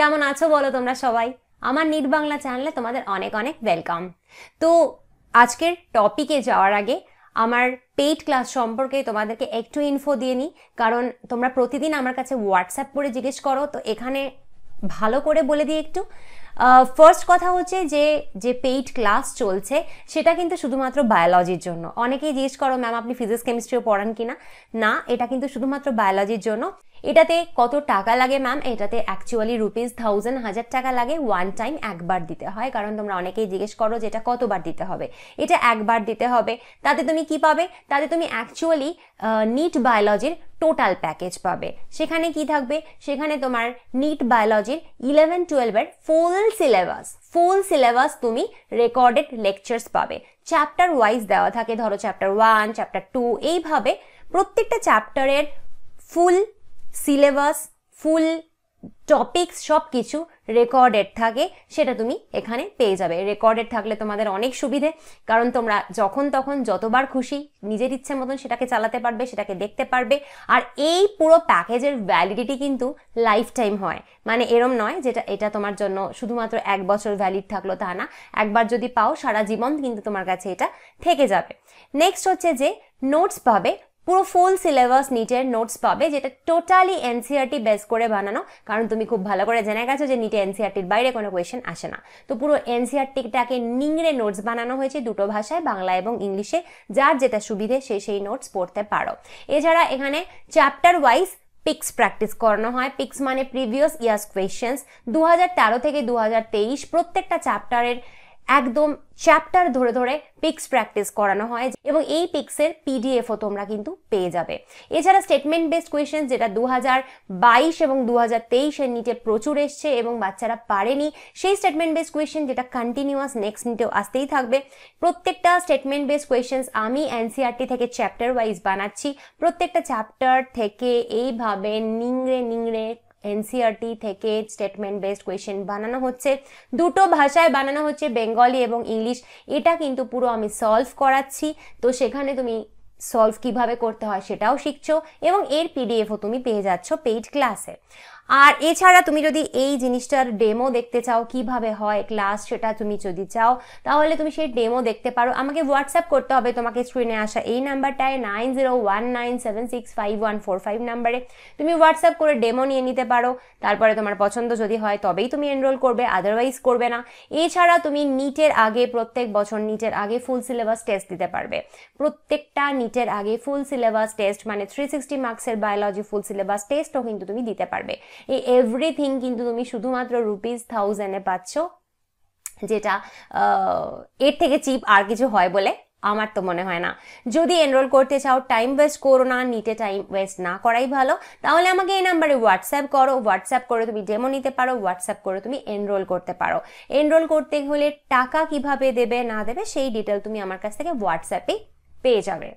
কেমন আছো বলো তোমরা সবাই আমার নিট বাংলা চ্যানেলে তোমাদের অনেক অনেক ওয়েলকাম তো আজকের টপিকে যাওয়ার আগে আমার পেইড ক্লাস সম্পর্কে তোমাদেরকে একটু ইনফো দিয়ে নিই কারণ তোমরা প্রতিদিন আমার কাছে হোয়াটসঅ্যাপ করে জিজ্ঞেস করো তো এখানে ভালো করে বলে দিই একটু ফার্স্ট কথা হচ্ছে যে যে পেইড ক্লাস চলছে সেটা কিন্তু শুধুমাত্র বায়োলজির জন্য অনেকেই জিজ্ঞেস করো ম্যাম আপনি ফিজিক্স কেমিস্ট্রিও পড়ান কিনা না এটা কিন্তু শুধুমাত্র বায়োলজির জন্য এটাতে কত টাকা লাগে ম্যাম এটাতে অ্যাকচুয়ালি রুপিস থাউজেন্ড হাজার টাকা লাগে ওয়ান টাইম একবার দিতে হয় কারণ তোমরা অনেকেই জিজ্ঞেস করো যে এটা কতবার দিতে হবে এটা একবার দিতে হবে তাতে তুমি কি পাবে তাতে তুমি অ্যাকচুয়ালি নিট বায়োলজির টোটাল প্যাকেজ পাবে সেখানে কি থাকবে সেখানে তোমার নিট বায়োলজির ইলেভেন টুয়েলভের ফুল সিলেবাস ফুল সিলেবাস তুমি রেকর্ডেড লেকচার্স পাবে চ্যাপ্টার ওয়াইজ দেওয়া থাকে ধরো চ্যাপ্টার ওয়ান চ্যাপ্টার টু এইভাবে প্রত্যেকটা চ্যাপ্টারের ফুল সিলেবাস ফুল টপিকস সব কিছু রেকর্ডেড থাকে সেটা তুমি এখানে পেয়ে যাবে রেকর্ডেড থাকলে তোমাদের অনেক সুবিধে কারণ তোমরা যখন তখন যতবার খুশি নিজের ইচ্ছে মতন সেটাকে চালাতে পারবে সেটাকে দেখতে পারবে আর এই পুরো প্যাকেজের ভ্যালিডিটি কিন্তু লাইফ টাইম হয় মানে এরম নয় যেটা এটা তোমার জন্য শুধুমাত্র এক বছর ভ্যালিড থাকলো তা না একবার যদি পাও সারা জীবন কিন্তু তোমার কাছে এটা থেকে যাবে নেক্সট হচ্ছে যে নোটস পাবে পুরো ফুল সিলেবাস নিটের নোটস পাবে যেটা টোটালি এনসিআরটি বেস করে বানানো কারণ তুমি খুব ভালো করে জেনে গেছো যে নিটে e এনসিআরটির বাইরে কোনো কোয়েশ্চেন আসে না তো পুরো এনসিআরটিটাকে e নিংড়ে নোটস বানানো হয়েছে দুটো ভাষায় বাংলা এবং ইংলিশে যার যেটা সুবিধে সে সেই নোটস পড়তে পারো এছাড়া এখানে চ্যাপ্টার ওয়াইজ পিক্স প্র্যাকটিস করানো হয় পিক্স মানে প্রিভিয়াস ইয়ার্স কোয়েশ্চেন্স দু থেকে দু প্রত্যেকটা চ্যাপ্টারের একদম চ্যাপ্টার ধরে ধরে পিক্স প্র্যাকটিস করানো হয় এবং এই পিক্সের পিডিএফও তোমরা কিন্তু পেয়ে যাবে এছাড়া স্টেটমেন্ট বেসড কোয়েশন যেটা দু বাইশ এবং দু হাজার তেইশের নিটে প্রচুর এসছে এবং বাচ্চারা পারেনি সেই স্টেটমেন্ট বেসড কোয়েশন যেটা কন্টিনিউয়াস নেক্সট নিটেও আসতেই থাকবে প্রত্যেকটা স্টেটমেন্ট বেসড কোয়েশনস আমি এনসিআরটি e থেকে চ্যাপ্টার ওয়াইজ বানাচ্ছি প্রত্যেকটা চ্যাপ্টার থেকে এইভাবে নিংড়ে নিংড়ে এনসিআরটি থেকে স্টেটমেন্ট বেসড কোয়েশ্চেন বানানো হচ্ছে দুটো ভাষায় বানানো হচ্ছে বেঙ্গলি এবং ইংলিশ এটা কিন্তু পুরো আমি সলভ করাচ্ছি তো সেখানে তুমি সলভ কিভাবে করতে হয় সেটাও শিখছো এবং এর পিডিএফও তুমি পেয়ে যাচ্ছ পেইড ক্লাসে আর এছাড়া তুমি যদি এই জিনিসটার ডেমো দেখতে চাও কিভাবে হয় ক্লাস সেটা তুমি যদি চাও তাহলে তুমি সেই ডেমো দেখতে পারো আমাকে হোয়াটসঅ্যাপ করতে হবে তোমাকে স্ক্রিনে আসা এই নাম্বারটায় nine zero one nine seven six five one four five নাম্বারে তুমি হোয়াটসঅ্যাপ করে ডেমো নিয়ে নিতে পারো তারপরে তোমার পছন্দ যদি হয় তবেই তুমি এনরোল করবে আদারওয়াইজ করবে না এছাড়া তুমি নিটের আগে প্রত্যেক বছর নিটের আগে ফুল সিলেবাস টেস্ট দিতে পারবে প্রত্যেকটা নিটের আগে ফুল সিলেবাস টেস্ট মানে থ্রি সিক্সটি মার্কসের বায়োলজি ফুল সিলেবাস টেস্টও কিন্তু তুমি দিতে পারবে এই এভরিথিং কিন্তু তুমি শুধুমাত্র রুপিস থাউজেন্ডে পাচ্ছ যেটা এর থেকে চিপ আর কিছু হয় বলে আমার তো মনে হয় না যদি এনরোল করতে চাও টাইম ওয়েস্ট করো না নিটে টাইম ওয়েস্ট না করাই ভালো তাহলে আমাকে এই নাম্বারে হোয়াটসঅ্যাপ করো হোয়াটসঅ্যাপ করে তুমি ডেমো নিতে পারো হোয়াটসঅ্যাপ করে তুমি এনরোল করতে পারো এনরোল করতে হলে টাকা কিভাবে দেবে না দেবে সেই ডিটেল তুমি আমার কাছ থেকে হোয়াটসঅ্যাপেই পেয়ে যাবে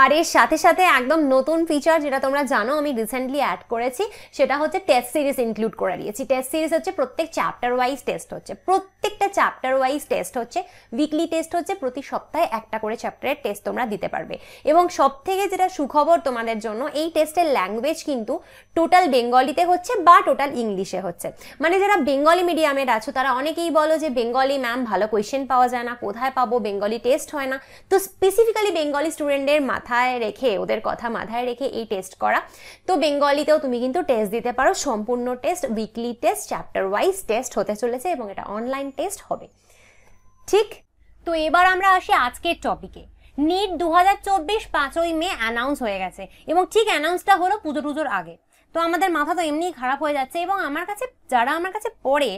আর এর সাথে সাথে একদম নতুন ফিচার যেটা তোমরা জানো আমি রিসেন্টলি অ্যাড করেছি সেটা হচ্ছে টেস্ট সিরিজ ইনক্লুড করে দিয়েছি টেস্ট সিরিজ হচ্ছে প্রত্যেক চ্যাপ্টার ওয়াইজ টেস্ট হচ্ছে প্রত্যেকটা চ্যাপ্টার ওয়াইজ টেস্ট হচ্ছে উইকলি টেস্ট হচ্ছে প্রতি সপ্তাহে একটা করে চ্যাপ্টারের টেস্ট তোমরা দিতে পারবে এবং সব থেকে যেটা সুখবর তোমাদের জন্য এই টেস্টের ল্যাঙ্গুয়েজ কিন্তু টোটাল বেঙ্গলিতে হচ্ছে বা টোটাল ইংলিশে হচ্ছে মানে যারা বেঙ্গলি মিডিয়ামের আছো তারা অনেকেই বলো যে বেঙ্গলি ম্যাম ভালো কোয়েশ্চেন পাওয়া যায় না কোথায় পাবো বেঙ্গলি টেস্ট হয় না তো স্পেসিফিক্যালি বেঙ্গলি স্টুডেন্টদের মাথায় রেখে ওদের কথা মাথায় রেখে এই টেস্ট করা তো বেঙ্গলিতেও তুমি কিন্তু টেস্ট দিতে পারো সম্পূর্ণ test weekly test chapter wise test হতে চলেছে এবং এটা অনলাইন টেস্ট হবে ঠিক তো এবার আমরা আসি আজকের টপিকে নিট দু হাজার চব্বিশ পাঁচই মে অ্যানাউন্স হয়ে গেছে এবং ঠিক অ্যানাউন্সটা হলো পুজো টুজোর আগে তো আমাদের মাথা তো এমনিই খারাপ হয়ে যাচ্ছে এবং আমার কাছে যারা আমার কাছে পড়ে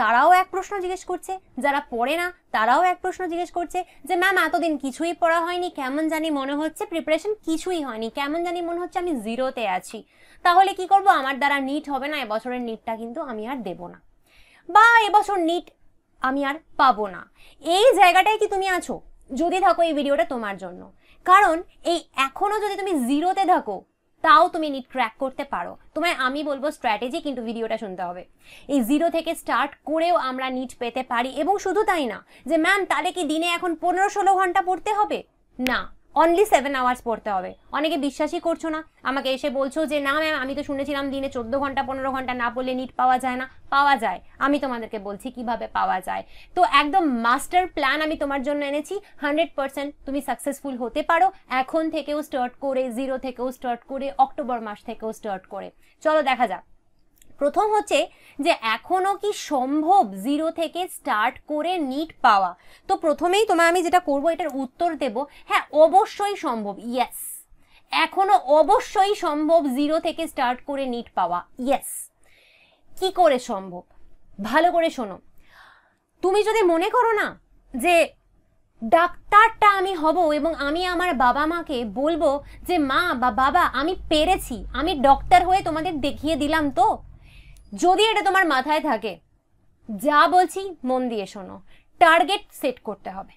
তারাও এক প্রশ্ন জিজ্ঞেস করছে যারা পড়ে না তারাও এক প্রশ্ন জিজ্ঞেস করছে যে ম্যাম এতদিন কিছুই পড়া হয়নি কেমন জানি মনে হচ্ছে প্রিপারেশন কিছুই হয়নি কেমন জানি মনে হচ্ছে আমি জিরোতে আছি তাহলে কি করব আমার দ্বারা নিট হবে না এবছরের নিটটা কিন্তু আমি আর দেব না বা এবছর নিট আমি আর পাবো না এই জায়গাটায় কি তুমি আছো যদি থাকো এই ভিডিওটা তোমার জন্য কারণ এই এখনও যদি তুমি জিরোতে থাকো তাও তুমি নিট ক্র্যাক করতে পারো তোমায় আমি বলবো স্ট্র্যাটেজি কিন্তু ভিডিওটা শুনতে হবে এই জিরো থেকে স্টার্ট করেও আমরা নিট পেতে পারি এবং শুধু তাই না যে ম্যাম তাহলে কি দিনে এখন পনেরো ষোলো ঘন্টা পড়তে হবে না অনলি সেভেন আওয়ার্স পড়তে হবে অনেকে বিশ্বাসই করছো না আমাকে এসে বলছো যে না ম্যাম আমি তো শুনেছিলাম দিনে চোদ্দো ঘন্টা পনেরো ঘন্টা না পড়লে নিট পাওয়া যায় না পাওয়া যায় আমি তোমাদেরকে বলছি কিভাবে পাওয়া যায় তো একদম মাস্টার প্ল্যান আমি তোমার জন্য এনেছি হান্ড্রেড পার্সেন্ট তুমি সাকসেসফুল হতে পারো এখন থেকেও স্টার্ট করে জিরো থেকেও স্টার্ট করে অক্টোবর মাস থেকেও স্টার্ট করে চলো দেখা যাক প্রথম হচ্ছে যে এখনও কি সম্ভব জিরো থেকে স্টার্ট করে নিট পাওয়া তো প্রথমেই তোমায় আমি যেটা করব এটার উত্তর দেব হ্যাঁ অবশ্যই সম্ভব ইয়েস এখনও অবশ্যই সম্ভব জিরো থেকে স্টার্ট করে নিট পাওয়া ইয়েস কি করে সম্ভব ভালো করে শোনো তুমি যদি মনে করো না যে ডাক্তারটা আমি হব এবং আমি আমার বাবা মাকে বলবো যে মা বা বাবা আমি পেরেছি আমি ডক্টর হয়ে তোমাদের দেখিয়ে দিলাম তো যদি এটা তোমার মাথায় থাকে যা বলছি মন দিয়ে শোনো টার্গেট সেট করতে হবে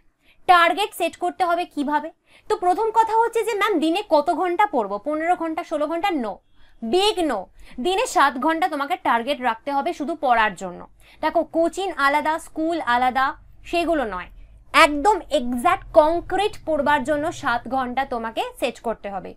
টার্গেট সেট করতে হবে কিভাবে তো প্রথম কথা হচ্ছে যে ম্যাম দিনে কত ঘন্টা পড়বো পনেরো ঘন্টা ষোলো ঘন্টা নো বিগ নো দিনে সাত ঘন্টা তোমাকে টার্গেট রাখতে হবে শুধু পড়ার জন্য দেখো কোচিং আলাদা স্কুল আলাদা সেগুলো নয় একদম এক্স্যাক্ট কংক্রিট পড়বার জন্য সাত ঘন্টা তোমাকে সেট করতে হবে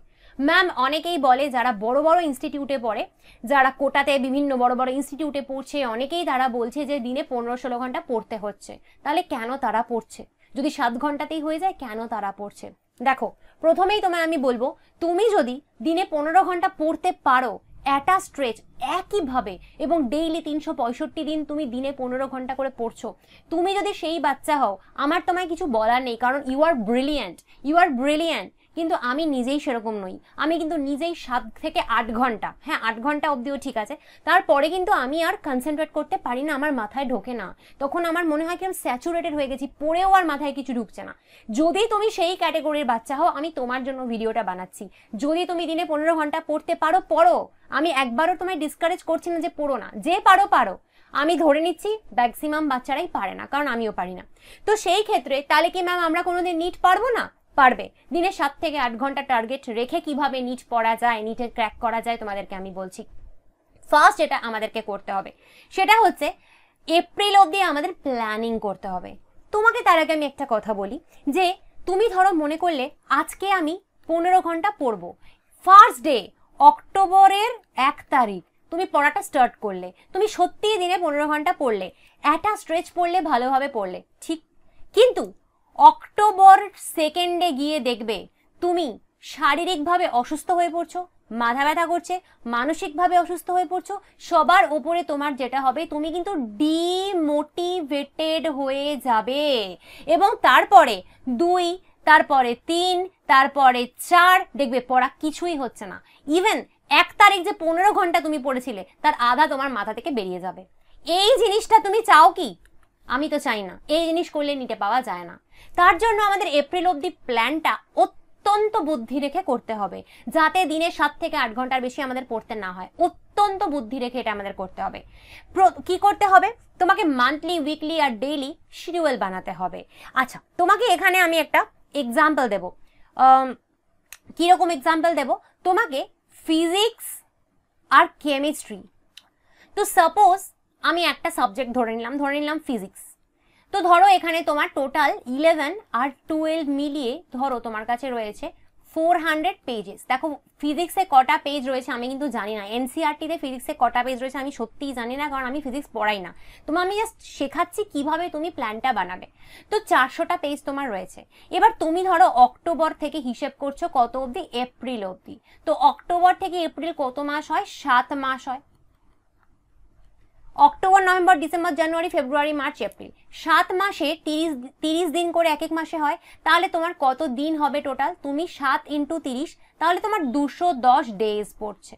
ম্যাম অনেকেই বলে যারা বড় বড় ইনস্টিটিউটে পড়ে যারা কোটাতে বিভিন্ন বড় বড় ইনস্টিটিউটে পড়ছে অনেকেই তারা বলছে যে দিনে পনেরো ষোলো ঘন্টা পড়তে হচ্ছে তাহলে কেন তারা পড়ছে যদি সাত ঘন্টাতেই হয়ে যায় কেন তারা পড়ছে দেখো প্রথমেই তোমায় আমি বলবো তুমি যদি দিনে পনেরো ঘন্টা পড়তে পারো অ্যাটা স্ট্রেচ একইভাবে এবং ডেইলি তিনশো পঁয়ষট্টি দিন তুমি দিনে পনেরো ঘন্টা করে পড়ছো তুমি যদি সেই বাচ্চা হও আমার তোমায় কিছু বলার নেই কারণ you are brilliant you are brilliant কিন্তু আমি নিজেই সেরকম নই আমি কিন্তু নিজেই সাত থেকে আট ঘন্টা হ্যাঁ আট ঘন্টা অবধিও ঠিক আছে তারপরে কিন্তু আমি আর কনসেন্ট্রেট করতে পারি না আমার মাথায় ঢোকে না তখন আমার মনে হয় কি আমি স্যাচুরেটেড হয়ে গেছি পড়েও আর মাথায় কিছু ঢুকছে না যদি তুমি সেই ক্যাটেগরির বাচ্চা হও আমি তোমার জন্য ভিডিওটা বানাচ্ছি যদি তুমি দিনে পনেরো ঘন্টা পড়তে পারো পড়ো আমি একবারও তোমায় ডিসকারেজ করছি না যে পড়ো না যে পারো পারো আমি ধরে নিচ্ছি ম্যাক্সিমাম বাচ্চারাই পারে না কারণ আমিও পারি না তো সেই ক্ষেত্রে তাহলে কি ম্যাম আমরা কোনোদিন নিট পারবো না পারবে দিনে সাত থেকে আট ঘন্টা টার্গেট রেখে কিভাবে নিট পড়া যায় নিটে ক্র্যাক করা যায় তোমাদেরকে আমি বলছি ফার্স্ট যেটা আমাদেরকে করতে হবে সেটা হচ্ছে এপ্রিল অবধি আমাদের প্ল্যানিং করতে হবে তোমাকে তার আগে আমি একটা কথা বলি যে তুমি ধরো মনে করলে আজকে আমি পনেরো ঘন্টা পড়বো ফার্স্ট ডে অক্টোবরের এক তারিখ তুমি পড়াটা স্টার্ট করলে তুমি সত্যিই দিনে পনেরো ঘন্টা পড়লে একটা স্ট্রেচ পড়লে ভালোভাবে পড়লে ঠিক কিন্তু অক্টোবর সেকেন্ডে গিয়ে দেখবে তুমি শারীরিকভাবে অসুস্থ হয়ে পড়ছো মাথা ব্যথা করছে মানসিকভাবে অসুস্থ হয়ে পড়ছো সবার ওপরে তোমার যেটা হবে তুমি কিন্তু ডিমোটিভেটেড হয়ে যাবে এবং তারপরে দুই তারপরে তিন তারপরে চার দেখবে পড়া কিছুই হচ্ছে না ইভেন এক তারিখ যে পনেরো ঘন্টা তুমি পড়েছিলে তার আধা তোমার মাথা থেকে বেরিয়ে যাবে এই জিনিসটা তুমি চাও কি আমি তো চাই না এই জিনিস করলে নিতে পাওয়া যায় না তার জন্য আমাদের এপ্রিল অব্দি প্ল্যানটা অত্যন্ত বুদ্ধি রেখে করতে হবে যাতে দিনে সাত থেকে আট ঘন্টার বেশি আমাদের পড়তে না হয় অত্যন্ত বুদ্ধি রেখে এটা আমাদের করতে হবে কি করতে হবে তোমাকে মান্থলি উইকলি আর ডেইলি শিডিউল বানাতে হবে আচ্ছা তোমাকে এখানে আমি একটা এক্সাম্পল দেব কীরকম এক্সাম্পল দেব তোমাকে ফিজিক্স আর কেমিস্ট্রি তো সাপোজ আমি একটা সাবজেক্ট ধরে নিলাম ধরে নিলাম ফিজিক্স তো ধরো এখানে তোমার টোটাল ইলেভেন আর টুয়েলভ মিলিয়ে ধরো তোমার কাছে রয়েছে ফোর হান্ড্রেড পেজেস দেখো ফিজিক্সে কটা পেজ রয়েছে আমি কিন্তু জানি না এনসিআরটিতে e ফিজিক্সে কটা পেজ রয়েছে আমি সত্যিই জানি না কারণ আমি ফিজিক্স পড়াই না তোমার আমি জাস্ট শেখাচ্ছি কিভাবে তুমি প্ল্যানটা বানাবে তো চারশোটা পেজ তোমার রয়েছে এবার তুমি ধরো অক্টোবর থেকে হিসেব করছো কত অবধি এপ্রিল অবধি তো অক্টোবর থেকে এপ্রিল কত মাস হয় সাত মাস হয় October November December January February March April সাত মাসে তিরিশ তিরিশ দিন করে এক এক মাসে হয় তাহলে তোমার কত দিন হবে টোটাল তুমি সাত ইন্টু তিরিশ তাহলে তোমার দুশো দশ ডেজ পড়ছে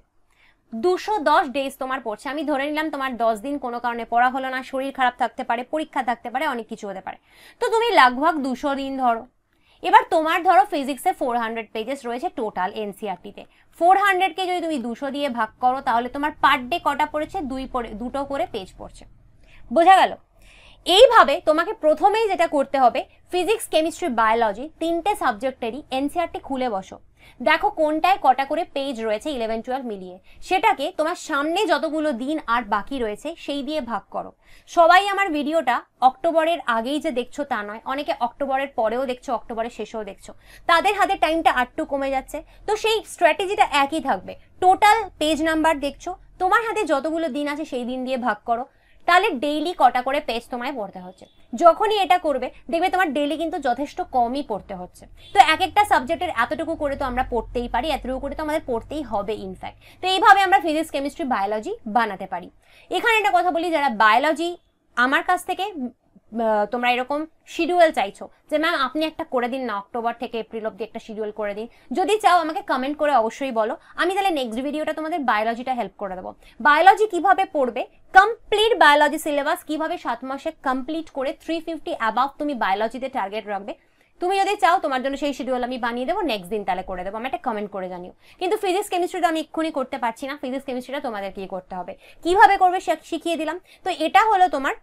দুশো দশ ডেজ তোমার পড়ছে আমি ধরে নিলাম তোমার দশ দিন কোনো কারণে পড়া হলো না শরীর খারাপ থাকতে পারে পরীক্ষা থাকতে পারে অনেক কিছু হতে পারে তো তুমি লাগভাগ দুশো দিন ধরো এবার তোমার ধরো ফিজিক্সে ফোর হান্ড্রেড পেজেস রয়েছে টোটাল এনসিআরটিতে ফোর হান্ড্রেডকে যদি তুমি দুশো দিয়ে ভাগ করো তাহলে তোমার পার ডে কটা পড়েছে দুই দুটো করে পেজ পড়ছে বোঝা গেল এইভাবে তোমাকে প্রথমেই যেটা করতে হবে ফিজিক্স কেমিস্ট্রি বায়োলজি তিনটে সাবজেক্টেরই এনসিআরটি e খুলে বসো দেখো কোনটায় কটা করে পেজ রয়েছে ইলেভেন টুয়েলভ মিলিয়ে সেটাকে তোমার সামনে যতগুলো দিন আর বাকি রয়েছে সেই দিয়ে ভাগ করো সবাই আমার ভিডিওটা অক্টোবরের আগেই যে দেখছো তা নয় অনেকে অক্টোবরের পরেও দেখছো অক্টোবরের শেষেও দেখছো তাদের হাতে টাইমটা আটটু কমে যাচ্ছে তো সেই স্ট্র্যাটেজিটা একই থাকবে টোটাল পেজ নাম্বার দেখছো তোমার হাতে যতগুলো দিন আছে সেই দিন দিয়ে ভাগ করো তাহলে ডেইলি কটা করে পেজ তোমায় পড়তে হচ্ছে যখনই এটা করবে দেখবে তোমার ডেইলি কিন্তু যথেষ্ট কমই পড়তে হচ্ছে তো এক একটা সাবজেক্টের এতটুকু করে তো আমরা পড়তেই পারি এতটুকু করে তো আমাদের পড়তেই হবে ইনফ্যাক্ট তো এইভাবে আমরা ফিজিক্স কেমিস্ট্রি বায়োলজি বানাতে পারি এখানে একটা কথা বলি যারা বায়োলজি আমার কাছ থেকে তোমরা এরকম শিডিউল চাইছো যে ম্যাম আপনি একটা করে দিন না অক্টোবর থেকে এপ্রিল অব্দি একটা শিডিউল করে দিন যদি চাও আমাকে কমেন্ট করে অবশ্যই বলো আমি তাহলে নেক্সট ভিডিওটা তোমাদের বায়োলজিটা হেল্প করে দেবো বায়োলজি কিভাবে পড়বে কমপ্লিট বায়োলজি সিলেবাস কিভাবে সাত মাসে কমপ্লিট করে থ্রি ফিফটি অ্যাবাভ তুমি বায়োলজিতে টার্গেট রাখবে তুমি যদি চাও তোমার জন্য সেই শিডিউল আমি বানিয়ে দেবো নেক্সট দিন তাহলে করে দেবো আমি একটা কমেন্ট করে জানিও কিন্তু ফিজিক্স কেমিস্ট্রিটা আমি এক্ষুনি করতে পারছি না ফিজিক্স কেমিস্ট্রিটা তোমাদেরকেই করতে হবে কিভাবে করবে শিখিয়ে দিলাম তো এটা হলো তোমার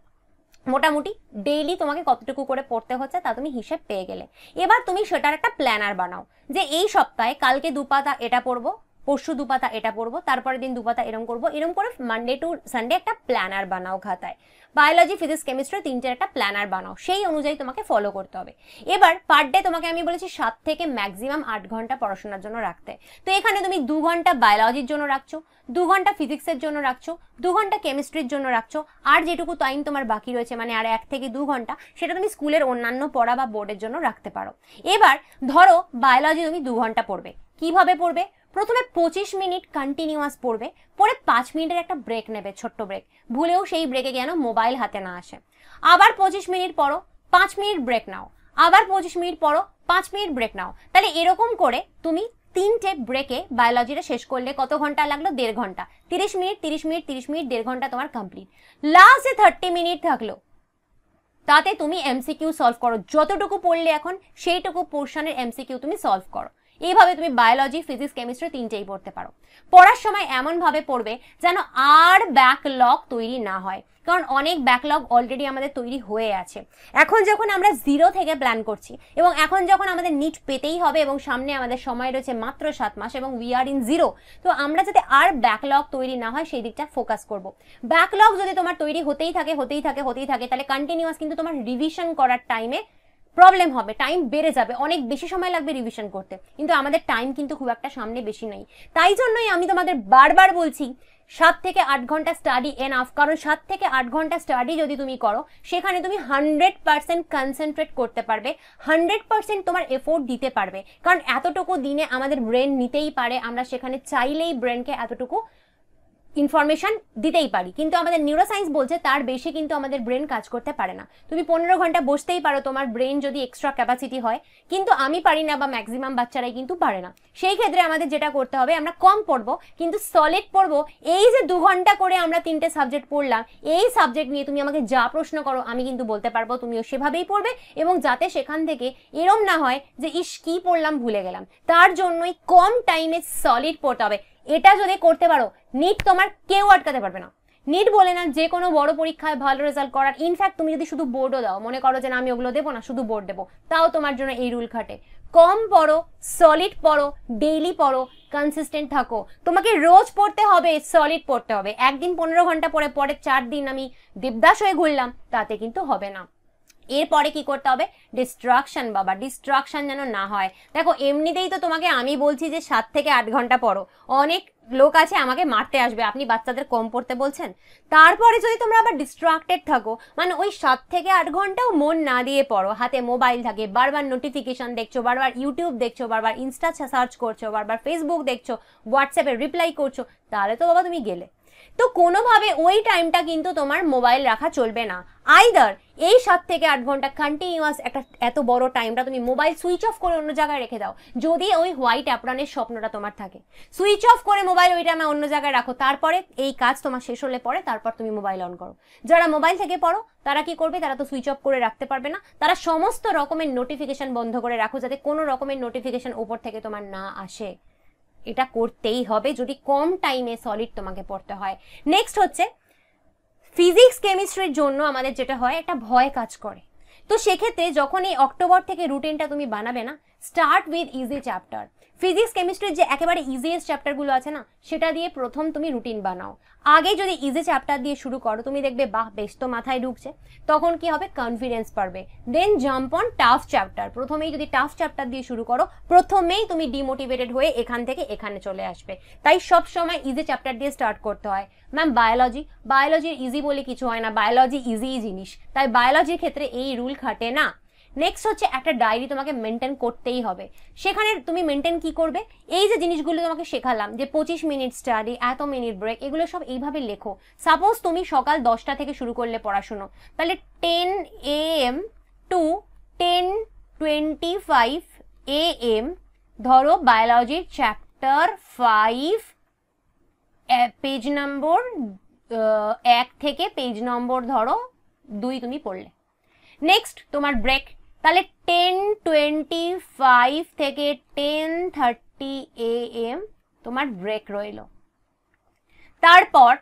মোটামুটি ডেইলি তোমাকে কতটুকু করে পড়তে হচ্ছে তা তুমি হিসেব পেয়ে গেলে এবার তুমি সেটার একটা প্ল্যানার বানাও যে এই সপ্তাহে কালকে দুপাতা এটা পড়বো পরশু দুপাতা এটা পড়বো তারপরের দিন দুপাতা এরম করবো এরম করে মানডে টু সানডে একটা প্ল্যানার বানাও খাতায় বায়োলজি ফিজিক্স কেমিস্ট্রি তিনটার একটা প্ল্যানার বানাও সেই অনুযায়ী তোমাকে ফলো করতে হবে এবার পার ডে তোমাকে আমি বলেছি সাত থেকে ম্যাক্সিমাম আট ঘন্টা পড়াশোনার জন্য রাখতে তো এখানে তুমি দু ঘন্টা বায়োলজির জন্য রাখছো দু ঘন্টা ফিজিক্সের জন্য রাখছো দু ঘন্টা কেমিস্ট্রির জন্য রাখছো আর যেটুকু টাইম তোমার বাকি রয়েছে মানে আর এক থেকে দু ঘন্টা সেটা তুমি স্কুলের অন্যান্য পড়া বা বোর্ডের জন্য রাখতে পারো এবার ধরো বায়োলজি তুমি দু ঘন্টা পড়বে কিভাবে পড়বে প্রথমে পঁচিশ মিনিট কন্টিনিউয়াস পড়বে পরে পাঁচ মিনিটের একটা ব্রেক নেবে ছোট্ট ব্রেক ভুলেও সেই ব্রেকে যেন মোবাইল হাতে না আসে আবার পঁচিশ মিনিট পরও পাঁচ মিনিট ব্রেক নাও আবার পঁচিশ মিনিট পরও পাঁচ মিনিট ব্রেক নাও তাহলে এরকম করে তুমি তিনটে ব্রেকে বায়োলজিটা শেষ করলে কত ঘন্টা লাগলো দেড় ঘন্টা তিরিশ মিনিট তিরিশ মিনিট তিরিশ মিনিট দেড় ঘন্টা তোমার কমপ্লিট লাস্ট থার্টি মিনিট থাকলো তাতে তুমি এমসিকিউ সলভ করো যতটুকু পড়লে এখন সেইটুকু পোর্শনের এমসিকিউ তুমি সলভ করো এইভাবে তুমি বায়োলজি ফিজিক্স কেমিস্ট্রি তিনটেই পড়তে পারো পড়ার সময় এমনভাবে পড়বে যেন আর ব্যাকলগ তৈরি না হয় কারণ অনেক ব্যাকলগ অলরেডি আমাদের তৈরি হয়ে আছে এখন যখন আমরা জিরো থেকে প্ল্যান করছি এবং এখন যখন আমাদের নিট পেতেই হবে এবং সামনে আমাদের সময় রয়েছে মাত্র সাত মাস এবং উই আর ইন জিরো তো আমরা যাতে আর ব্যাকলগ তৈরি না হয় সেই দিকটা ফোকাস করব ব্যাকলগ যদি তোমার তৈরি হতেই থাকে হতেই থাকে হতেই থাকে তাহলে কন্টিনিউয়াস কিন্তু তোমার রিভিশন করার টাইমে প্রবলেম হবে টাইম বেড়ে যাবে অনেক বেশি সময় লাগবে রিভিশন করতে কিন্তু আমাদের টাইম কিন্তু খুব একটা সামনে বেশি নেই তাই জন্যই আমি তোমাদের বারবার বলছি সাত থেকে আট ঘন্টা স্টাডি এন আফ কারণ সাত থেকে আট ঘন্টা স্টাডি যদি তুমি করো সেখানে তুমি হান্ড্রেড পার্সেন্ট কনসেন্ট্রেট করতে পারবে হান্ড্রেড পার্সেন্ট তোমার এফোর্ট দিতে পারবে কারণ এতটুকু দিনে আমাদের ব্রেন নিতেই পারে আমরা সেখানে চাইলেই ব্রেনকে এতটুকু ইনফরমেশন দিতেই পারি কিন্তু আমাদের নিউরোসায়েন্স বলছে তার বেশি কিন্তু আমাদের ব্রেন কাজ করতে পারে না তুমি পনেরো ঘন্টা বসতেই পারো তোমার ব্রেন যদি এক্সট্রা ক্যাপাসিটি হয় কিন্তু আমি পারি না বা ম্যাক্সিমাম বাচ্চারাই কিন্তু পারে না সেই ক্ষেত্রে আমাদের যেটা করতে হবে আমরা কম পড়বো কিন্তু সলিড পড়বো এই যে দু ঘন্টা করে আমরা তিনটে সাবজেক্ট পড়লাম এই সাবজেক্ট নিয়ে তুমি আমাকে যা প্রশ্ন করো আমি কিন্তু বলতে পারবো তুমিও সেভাবেই পড়বে এবং যাতে সেখান থেকে এরম না হয় যে ইস কী পড়লাম ভুলে গেলাম তার জন্যই কম টাইমে সলিড পড়তে হবে এটা যদি করতে পারো নিট তোমার কেউ আটকাতে পারবে না নিট বলে না যে কোনো বড় পরীক্ষায় ভালো রেজাল্ট করার ইনফ্যাক্ট তুমি যদি শুধু বোর্ডও দাও মনে করো যে না আমি ওগুলো দেবো না শুধু বোর্ড দেবো তাও তোমার জন্য এই রুল খাটে কম পড়ো সলিড পড়ো ডেইলি পড়ো কনসিস্টেন্ট থাকো তোমাকে রোজ পড়তে হবে সলিড পড়তে হবে একদিন পনেরো ঘন্টা পরে পরের চার দিন আমি দেবদাস হয়ে ঘুরলাম তাতে কিন্তু হবে না এরপরে কি করতে হবে ডিস্ট্রাকশন বাবা ডিস্ট্রাকশন যেন না হয় দেখো এমনিতেই তো তোমাকে আমি বলছি যে সাত থেকে আট ঘন্টা পড়ো অনেক লোক আছে আমাকে মারতে আসবে আপনি বাচ্চাদের কম পড়তে বলছেন তারপরে যদি তোমরা আবার ডিস্ট্রাক্টেড থাকো মানে ওই সাত থেকে আট ঘন্টাও মন না দিয়ে পড়ো হাতে মোবাইল থাকে বারবার নোটিফিকেশন দেখছো বারবার ইউটিউব দেখছো বারবার ইনস্টা সার্চ করছো বারবার ফেসবুক দেখছো হোয়াটসঅ্যাপে রিপ্লাই করছো তাহলে তো বাবা তুমি গেলে তো কোনোভাবে ওই টাইমটা কিন্তু তোমার মোবাইল রাখা চলবে না আইদার এই সাত থেকে আট ঘন্টা কন্টিনিউয়াস একটা এত বড় টাইমটা তুমি মোবাইল সুইচ অফ করে অন্য জায়গায় রেখে দাও যদি ওই হোয়াইট অ্যাপ্রানের স্বপ্নটা তোমার থাকে সুইচ অফ করে মোবাইল ওই টাইমে অন্য জায়গায় রাখো তারপরে এই কাজ তোমার শেষ হলে পরে তারপর তুমি মোবাইল অন করো যারা মোবাইল থেকে পড়ো তারা কি করবে তারা তো সুইচ অফ করে রাখতে পারবে না তারা সমস্ত রকমের নোটিফিকেশান বন্ধ করে রাখো যাতে কোনো রকমের নোটিফিকেশান ওপর থেকে তোমার না আসে এটা করতেই হবে যদি কম টাইমে সলিড তোমাকে পড়তে হয় নেক্সট হচ্ছে ফিজিক্স কেমিস্ট্রির জন্য আমাদের যেটা হয় একটা ভয় কাজ করে তো সেক্ষেত্রে যখন এই অক্টোবর থেকে রুটিনটা তুমি বানাবে না start with easy chapter physics কেমিস্ট্রির যে একেবারে ইজিয়েস্ট চ্যাপ্টারগুলো আছে না সেটা দিয়ে প্রথম তুমি রুটিন বানাও আগে যদি ইজি চ্যাপ্টার দিয়ে শুরু করো তুমি দেখবে বাহ বেশ তো মাথায় ঢুকছে তখন কি হবে কনফিডেন্স পারবে দেন জাম্প অন টাফ চ্যাপ্টার প্রথমেই যদি টাফ চ্যাপ্টার দিয়ে শুরু করো প্রথমেই তুমি ডিমোটিভেটেড হয়ে এখান থেকে এখানে চলে আসবে তাই সব সময় ইজি চ্যাপ্টার দিয়ে স্টার্ট করতে হয় ম্যাম বায়োলজি বায়োলজির ইজি বলে কিছু হয় না বায়োলজি ইজি জিনিস তাই বায়োলজির ক্ষেত্রে এই রুল খাটে না নেক্সট হচ্ছে একটা ডায়েরি তোমাকে মেনটেন করতেই হবে সেখানে তুমি মেনটেন কি করবে এই যে জিনিসগুলো তোমাকে শেখালাম যে পঁচিশ মিনিট স্টাডি এত মিনিট ব্রেক এগুলো সব এইভাবে লেখো সাপোজ তুমি সকাল দশটা থেকে শুরু করলে পড়াশুনো তাহলে ten A M to ten twenty five A M ধরো বায়োলজির চ্যাপ্টার ফাইভ পেজ নম্বর এক থেকে পেজ নম্বর ধরো দুই তুমি পড়লে নেক্সট তোমার ব্রেক তাহলে টেন টোয়েন্টি ফাইভ থেকে টেন থার্টি এ এম তোমার ব্রেক রইল তারপর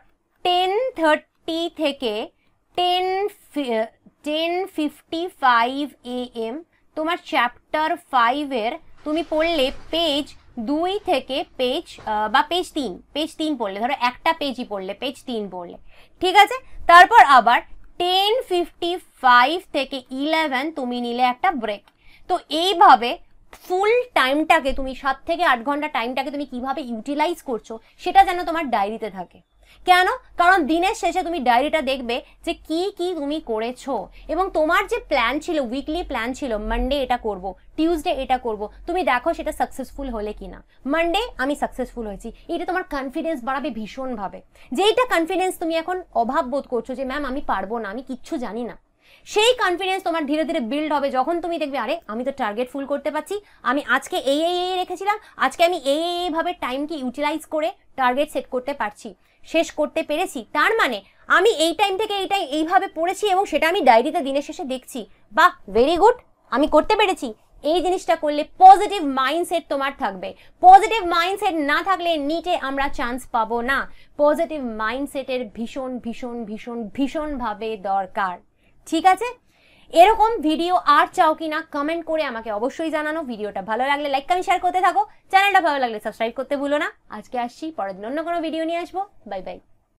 টেন থার্টি থেকে ten ten fifty five A M তোমার চ্যাপ্টার ফাইভের তুমি পড়লে পেজ দুই থেকে পেজ বা পেজ তিন পেজ তিন পড়লে ধরো একটা পেজই পড়লে পেজ তিন পড়লে ঠিক আছে তারপর আবার টেন ফিফটি ফাইভ থেকে ইলেভেন তুমি নিলে একটা ব্রেক তো এইভাবে ফুল টাইমটাকে তুমি সাত থেকে আট ঘন্টা টাইমটাকে তুমি কিভাবে ইউটিলাইজ করছো সেটা যেন তোমার ডায়েরিতে থাকে কেন কারণ দিনের শেষে তুমি ডায়েরিটা দেখবে যে কি কি তুমি করেছো এবং তোমার যে প্ল্যান ছিল উইকলি প্ল্যান ছিল মানডে এটা করব টিউসডে এটা করব তুমি দেখো সেটা সাকসেসফুল হলে কি না মানডে আমি সাকসেসফুল হয়েছি এটা তোমার কনফিডেন্স বাড়াবে ভীষণভাবে যেইটা কনফিডেন্স তুমি এখন অভাব বোধ করছো যে ম্যাম আমি পারবো না আমি কিচ্ছু জানি না সেই কনফিডেন্স তোমার ধীরে ধীরে বিল্ড হবে যখন তুমি দেখবে আরে আমি তো টার্গেট ফুল করতে পারছি আমি আজকে এই এই এই রেখেছিলাম আজকে আমি এই এই ভাবে টাইমকে ইউটিলাইজ করে টার্গেট সেট করতে পারছি শেষ করতে পেরেছি তার মানে আমি এই টাইম থেকে এই টাইম এইভাবে পড়েছি এবং সেটা আমি ডায়েরিতে দিনের শেষে দেখছি বা ভেরি গুড আমি করতে পেরেছি এই জিনিসটা করলে পজিটিভ মাইন্ডসেট তোমার থাকবে পজিটিভ মাইন্ডসেট না থাকলে নিটে আমরা চান্স পাবো না পজিটিভ মাইন্ডসেটের ভীষণ ভীষণ ভীষণ ভীষণভাবে দরকার ঠিক আছে এরকম ভিডিও আর চাও কি না কমেন্ট করে আমাকে অবশ্যই জানানো ভিডিওটা ভালো লাগলে লাইক কমেন্ট শেয়ার করতে থাকো চ্যানেলটা ভালো লাগলে সাবস্ক্রাইব করতে ভুলো না আজকে আসছি পরের দিন অন্য কোনো ভিডিও নিয়ে আসবো বাই বাই